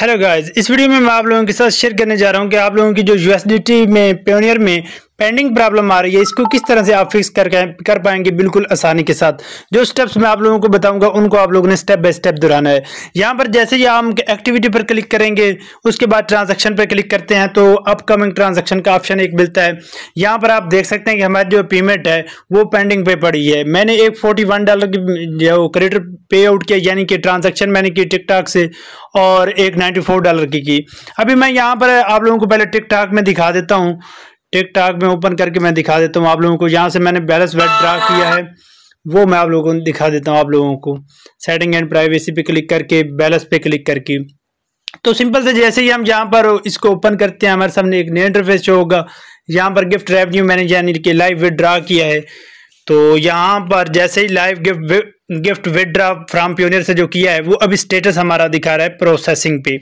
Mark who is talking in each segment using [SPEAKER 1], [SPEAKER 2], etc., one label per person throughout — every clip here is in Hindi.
[SPEAKER 1] हेलो गाइस इस वीडियो में मैं आप लोगों के साथ शेयर करने जा रहा हूं कि आप लोगों की जो यूएसडीटी में प्योनियर में पेंडिंग प्रॉब्लम आ रही है इसको किस तरह से आप फिक्स कर कर पाएंगे बिल्कुल आसानी के साथ जो स्टेप्स मैं आप लोगों को बताऊंगा उनको आप लोगों ने स्टेप बाय स्टेप दोहराना है यहाँ पर जैसे ही हम एक्टिविटी पर क्लिक करेंगे उसके बाद ट्रांजेक्शन पर क्लिक करते हैं तो अपकमिंग ट्रांजेक्शन का ऑप्शन एक मिलता है यहाँ पर आप देख सकते हैं कि हमारी जो पेमेंट है वो पेंडिंग पे पड़ी है मैंने एक फोर्टी वन डॉलर की जो क्रेडिट पे आउट किया यानी कि ट्रांजेक्शन मैंने की टिकटॉक से और एक नाइन्टी फोर डॉलर की की अभी मैं यहाँ पर आप लोगों को पहले टिकटॉक में दिखा देता हूँ टिकटॉक में ओपन करके मैं दिखा देता हूँ आप लोगों को यहाँ से मैंने बैलेंस ड्रा किया है वो मैं आप लोगों को दिखा देता हूँ आप लोगों को सेटिंग एंड प्राइवेसी पे क्लिक करके बैलेंस पे क्लिक करके तो सिंपल से जैसे ही हम यहाँ पर इसको ओपन करते हैं हमारे सामने एक नया इंटरफेस शो होगा यहाँ पर गिफ्ट रेवन्यू मैंने यानी कि लाइव विदड्रा किया है तो यहाँ पर जैसे ही live gift gift withdraw from Payoneer से जो किया है वो अभी स्टेटस हमारा दिखा रहा है प्रोसेसिंग पे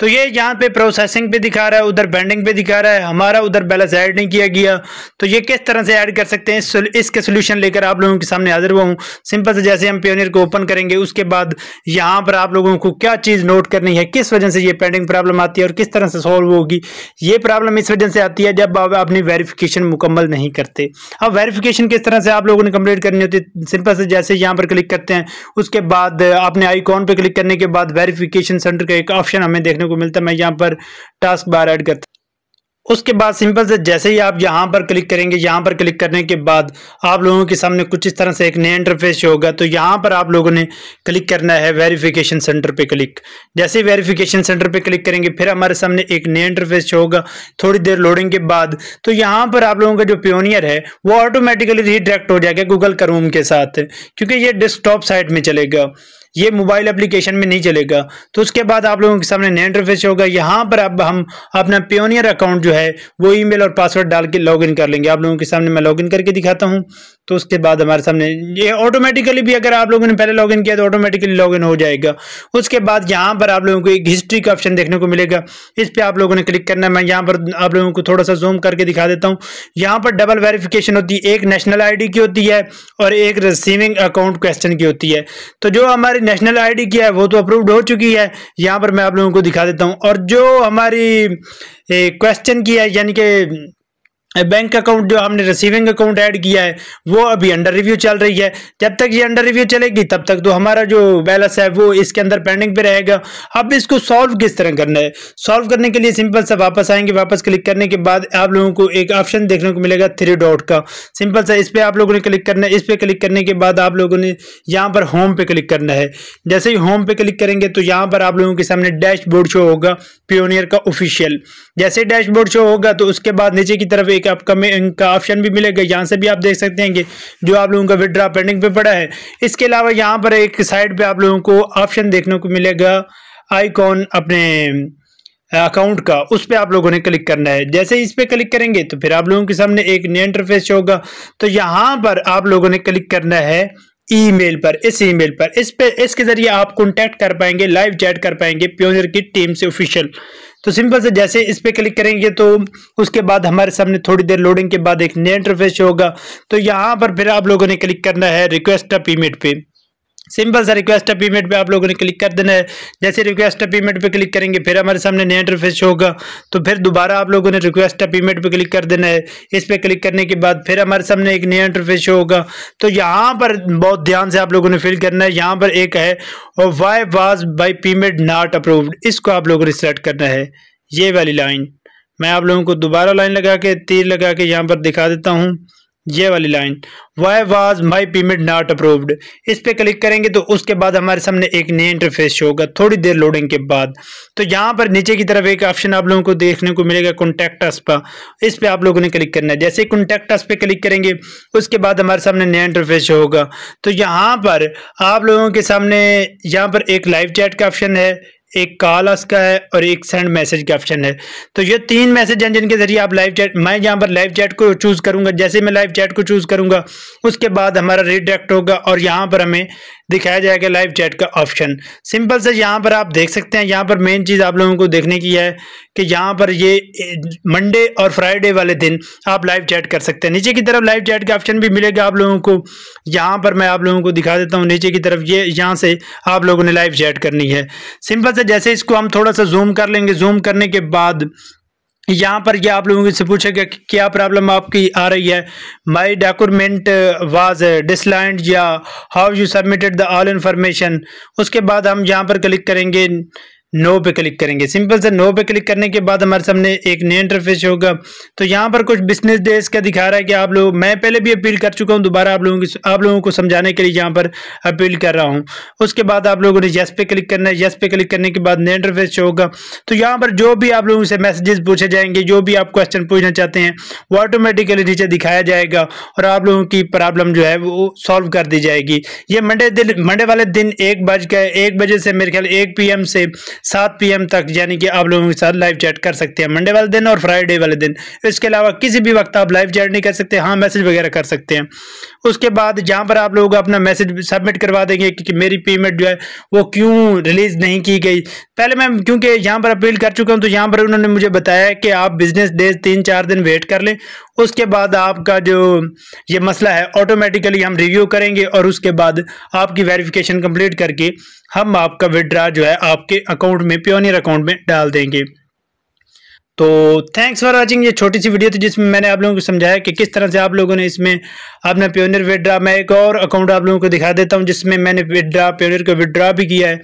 [SPEAKER 1] तो ये यहाँ पे प्रोसेसिंग पे दिखा रहा है उधर बेंडिंग पे दिखा रहा है हमारा उधर बैलेंस ऐड नहीं किया गया तो ये किस तरह से ऐड कर सकते हैं इसके सोल्यूशन लेकर आप लोगों के सामने हाजिर हुआ हूँ सिंपल से जैसे हम प्योनियर को ओपन करेंगे उसके बाद यहाँ पर आप लोगों को क्या चीज़ नोट करनी है किस वजह से ये पेंडिंग प्रॉब्लम आती है और किस तरह से सॉल्व होगी ये प्रॉब्लम इस वजह से आती है जब आप अपनी वेरिफिकेशन मुकम्मल नहीं करते अब वेरिफिकेशन किस तरह से आप लोगों ने कंप्लीट करनी होती है सिंपल से जैसे यहाँ पर क्लिक करते हैं उसके बाद अपने आईकॉन पर क्लिक करने के बाद वेरिफिकेशन सेंटर का एक ऑप्शन हमें देखने को मिलता है मैं यहाँ पर टास्क बार ऐड करता उसके बाद सिंपल से जैसे ही आप यहाँ पर क्लिक करेंगे यहाँ पर क्लिक करने के बाद आप लोगों के सामने कुछ इस तरह से एक नया इंटरफेस होगा तो यहाँ पर आप लोगों ने क्लिक करना है वेरिफिकेशन सेंटर पे क्लिक जैसे ही वेरिफिकेशन सेंटर पे क्लिक करेंगे फिर हमारे सामने एक नया इंटरफेस होगा थोड़ी देर लोडिंग के बाद तो यहाँ पर आप लोगों का जो प्योनियर है वो ऑटोमेटिकली रिडायरेक्ट हो जाएगा गूगल क्रोम के साथ क्योंकि ये डेस्कटॉप साइट में चलेगा ये मोबाइल एप्लीकेशन में नहीं चलेगा तो उसके बाद आप लोगों के सामने नया इंटरफेस होगा यहाँ पर अब हम अपना पेनियर अकाउंट जो है वो ईमेल और पासवर्ड डाल के लॉगिन कर लेंगे आप लोगों के सामने मैं लॉगिन करके दिखाता हूँ तो उसके बाद हमारे सामने ये ऑटोमेटिकली भी अगर आप लोगों ने पहले लॉगिन किया तो ऑटोमेटिकली लॉगिन हो जाएगा उसके बाद यहाँ पर आप लोगों को एक हिस्ट्री का ऑप्शन देखने को मिलेगा इस पर आप लोगों ने क्लिक करना मैं यहाँ पर आप लोगों को थोड़ा सा जूम करके दिखा देता हूँ यहाँ पर डबल वेरिफिकेशन होती है एक नेशनल आईडी की होती है और एक रिसीविंग अकाउंट क्वेश्चन की होती है तो जो हमारी नेशनल आईडी क्या है वो तो अप्रूव्ड हो चुकी है यहाँ पर मैं आप लोगों को दिखा देता हूँ और जो हमारी क्वेश्चन की है यानी कि बैंक अकाउंट जो हमने रिसीविंग अकाउंट ऐड किया है वो अभी अंडर रिव्यू चल रही है जब तक ये अंडर रिव्यू चलेगी तब तक तो हमारा जो बैलेंस है वो इसके अंदर पेंडिंग पे रहेगा अब इसको सॉल्व किस तरह करना है सॉल्व करने के लिए सिंपल सा वापस आएंगे वापस क्लिक करने के बाद आप लोगों को एक ऑप्शन देखने को मिलेगा थ्री डॉट का सिंपल सा इस पर आप लोगों ने क्लिक करना है इस पर क्लिक करने के बाद आप लोगों ने यहाँ पर होम पे क्लिक करना है जैसे ही होम पे क्लिक करेंगे तो यहाँ पर आप लोगों के सामने डैशबोर्ड शो होगा प्योनियर का ऑफिशियल जैसे डैशबोर्ड शो होगा तो उसके बाद नीचे की तरफ एक का आपका का ऑप्शन भी मिलेगा यहाँ से भी आप देख सकते हैं कि जो आप लोगों का विदड्रा पेंडिंग पे पड़ा है इसके अलावा यहाँ पर एक साइड पे आप लोगों को ऑप्शन देखने को मिलेगा आईकॉन अपने अकाउंट का उस पर आप लोगों ने क्लिक करना है जैसे इस पर क्लिक करेंगे तो फिर आप लोगों के सामने एक नया इंटरफेस होगा तो यहाँ पर आप लोगों ने क्लिक करना है ईमेल पर इस ईमेल पर इस पे इसके ज़रिए आप कॉन्टैक्ट कर पाएंगे लाइव चैट कर पाएंगे प्योनियर की टीम से ऑफिशियल तो सिंपल से जैसे इस पर क्लिक करेंगे तो उसके बाद हमारे सामने थोड़ी देर लोडिंग के बाद एक नया इंटरफेस होगा तो यहाँ पर फिर आप लोगों ने क्लिक करना है रिक्वेस्ट अप ईमेल पे सिंपल सा रिक्वेस्ट अप पेमेंट पे आप लोगों ने क्लिक कर देना है जैसे रिक्वेस्ट अप पेमेंट पे क्लिक करेंगे फिर हमारे सामने नया इंटरफेस होगा तो फिर दोबारा आप लोगों ने रिक्वेस्ट अप पेमेंट पे क्लिक कर देना है इस पर क्लिक करने के बाद फिर हमारे सामने एक नया इंटरफेस होगा तो यहाँ पर बहुत ध्यान से आप लोगों ने फिल करना है यहाँ पर एक है और why was my payment not approved इसको आप लोगों ने सेलेक्ट करना है ये वाली लाइन मैं आप लोगों को दोबारा लाइन लगा के तीर लगा के यहाँ पर दिखा देता हूँ ये वाली line why was my payment not approved इस पर क्लिक करेंगे तो उसके बाद हमारे सामने एक नया इंटरफेस शो होगा थोड़ी देर लोडिंग के बाद तो यहाँ पर नीचे की तरफ एक ऑप्शन आप लोगों को देखने को मिलेगा कॉन्टैक्ट अस पर इस पर आप लोगों ने क्लिक करना है जैसे कॉन्टैक्ट अस पे क्लिक करेंगे उसके बाद हमारे सामने नया इंटरफेस शो होगा तो यहाँ पर आप लोगों के सामने यहाँ पर एक लाइव चैट का ऑप्शन है एक कॉल का है और एक सेंड मैसेज का ऑप्शन है तो ये तीन मैसेज हैं जिनके ज़रिए आप लाइव चैट मैं यहाँ पर लाइव चैट को चूज़ करूँगा जैसे मैं लाइव चैट को चूज़ करूँगा उसके बाद हमारा रिडायरेक्ट होगा और यहाँ पर हमें दिखाया जाएगा लाइव चैट का ऑप्शन सिंपल से यहाँ पर आप देख सकते हैं यहाँ पर मेन चीज़ आप लोगों को देखने की है कि यहाँ पर ये मंडे और फ्राइडे वाले दिन आप लाइव चैट कर सकते हैं नीचे की तरफ लाइव चैट का ऑप्शन भी मिलेगा आप लोगों को यहाँ पर मैं आप लोगों को दिखा देता हूँ नीचे की तरफ ये यहाँ से आप लोगों ने लाइव चैट करनी है सिंपल से जैसे इसको हम थोड़ा सा जूम कर लेंगे जूम करने के बाद यहाँ पर क्या आप लोगों से पूछा गया कि क्या प्रॉब्लम आपकी आ रही है माई डॉक्यूमेंट वाज डिसलाइंड या how you submitted the all information उसके बाद हम यहाँ पर क्लिक करेंगे नो पे क्लिक करेंगे सिंपल से नो पे क्लिक करने के बाद हमारे सामने एक नया इंटरफेस होगा तो यहाँ पर कुछ बिजनेस डेज का दिखा रहा है कि आप लोग मैं पहले भी अपील कर चुका हूँ दोबारा आप लोगों की आप लोगों को समझाने के लिए यहाँ पर अपील कर रहा हूँ उसके बाद आप लोगों ने यस पे क्लिक करना है यस पे क्लिक करने के बाद नया इंटरफेस होगा तो यहाँ पर जो भी आप लोगों से मैसेजेस पूछे जाएंगे जो भी आप क्वेश्चन पूछना चाहते हैं वो ऑटोमेटिकली नीचे दिखाया जाएगा और आप लोगों की प्रॉब्लम जो है वो सॉल्व कर दी जाएगी ये मंडे दिन मंडे वाले दिन एक बज गए एक बजे से मेरे ख्याल एक पी से सात पी तक यानी कि आप लोगों के साथ लाइव चैट कर सकते हैं मंडे वाले दिन और फ्राइडे वाले दिन इसके अलावा किसी भी वक्त आप लाइव चैट नहीं कर सकते हाँ मैसेज वगैरह कर सकते हैं उसके बाद जहाँ पर आप लोग अपना मैसेज सबमिट करवा देंगे कि, कि मेरी पेमेंट जो है वो क्यों रिलीज़ नहीं की गई पहले मैं क्योंकि यहाँ पर अपील कर चुका हूँ तो यहाँ पर उन्होंने मुझे बताया कि आप बिज़नेस डेज तीन चार दिन वेट कर लें उसके बाद आपका जो ये मसला है ऑटोमेटिकली हम रिव्यू करेंगे और उसके बाद आपकी वेरिफिकेशन कंप्लीट करके हम आपका विड्रा जो है आपके अकाउंट में प्योनियर अकाउंट में डाल देंगे तो थैंक्स फॉर वॉचिंग ये छोटी सी वीडियो थी जिसमें मैंने आप लोगों को समझाया कि किस तरह से आप लोगों ने इसमें अपना प्योनियर विड्रा मैं एक और अकाउंट आप लोगों को दिखा देता हूँ जिसमें मैंने विड्रा प्योनियर का विड्रा भी किया है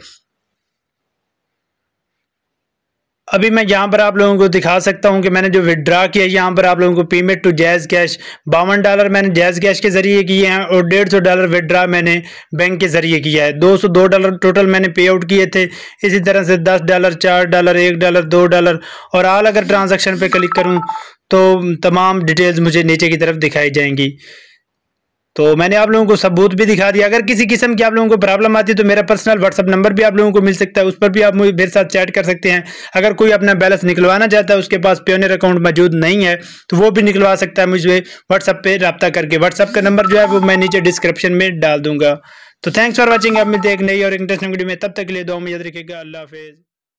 [SPEAKER 1] अभी मैं यहाँ पर आप लोगों को दिखा सकता हूँ कि मैंने जो विदड्रा किया है यहाँ पर आप लोगों को पेमेंट टू जैज़ कैश बावन डॉलर मैंने जैज़ कैश के ज़रिए किए हैं और डेढ़ सौ डॉलर विदड्रा मैंने बैंक के ज़रिए किया है दो सौ दो डॉलर टोटल मैंने पे आउट किए थे इसी तरह से दस डॉलर चार डॉलर एक डॉलर दो डॉलर और आल अगर ट्रांजेक्शन पर क्लिक करूँ तो तमाम डिटेल्स मुझे नीचे की तरफ दिखाई जाएंगी तो मैंने आप लोगों को सबूत भी दिखा दिया अगर किसी किस्म की आप लोगों को प्रॉब्लम आती है तो मेरा पर्सनल व्हाट्सअप नंबर भी आप लोगों को मिल सकता है उस पर भी आप मेरे साथ चैट कर सकते हैं अगर कोई अपना बैलेंस निकलवाना चाहता है उसके पास प्योनियर अकाउंट मौजूद नहीं है तो वो भी निकलवा सकता है मुझे व्हाट्सअप पर रबा करके व्हाट्सअप का नंबर जो है वो मैं नीचे डिस्क्रिप्शन में डाल दूंगा तो थैंक्स फॉर वॉचिंग आप मिलते एक नई और इंटरेस्टिंग वीडियो में तब तक के लिए दो याद रखेगा अल्लाह हाफिज़